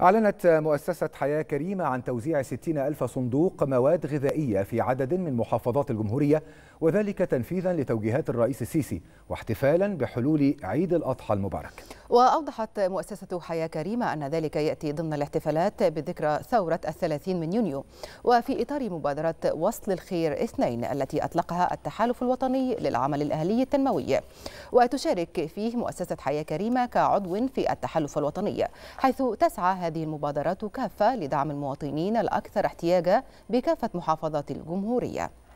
أعلنت مؤسسة حياة كريمة عن توزيع 60 ألف صندوق مواد غذائية في عدد من محافظات الجمهورية وذلك تنفيذا لتوجيهات الرئيس السيسي واحتفالا بحلول عيد الأضحى المبارك وأوضحت مؤسسة حياة كريمة أن ذلك يأتي ضمن الاحتفالات بذكرى ثورة الثلاثين من يونيو وفي إطار مبادرة وصل الخير اثنين التي أطلقها التحالف الوطني للعمل الأهلي التنموي وتشارك فيه مؤسسة حياة كريمة كعضو في التحالف الوطني حيث تسعى هذه المبادرات كافة لدعم المواطنين الأكثر احتياجا بكافة محافظات الجمهورية